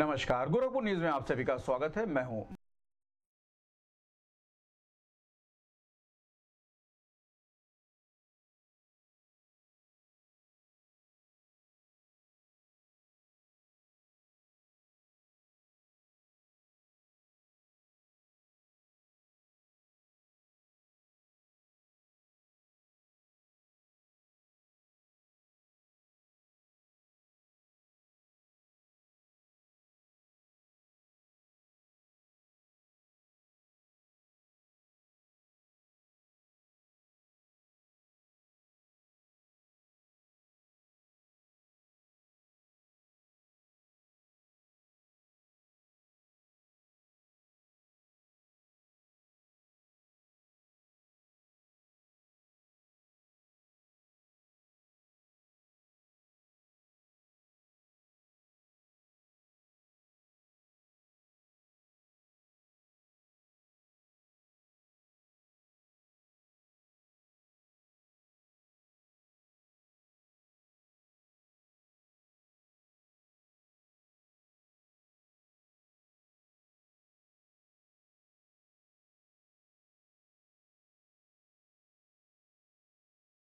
नमस्कार गोरखपुर न्यूज में आप सभी का स्वागत है मैं हूँ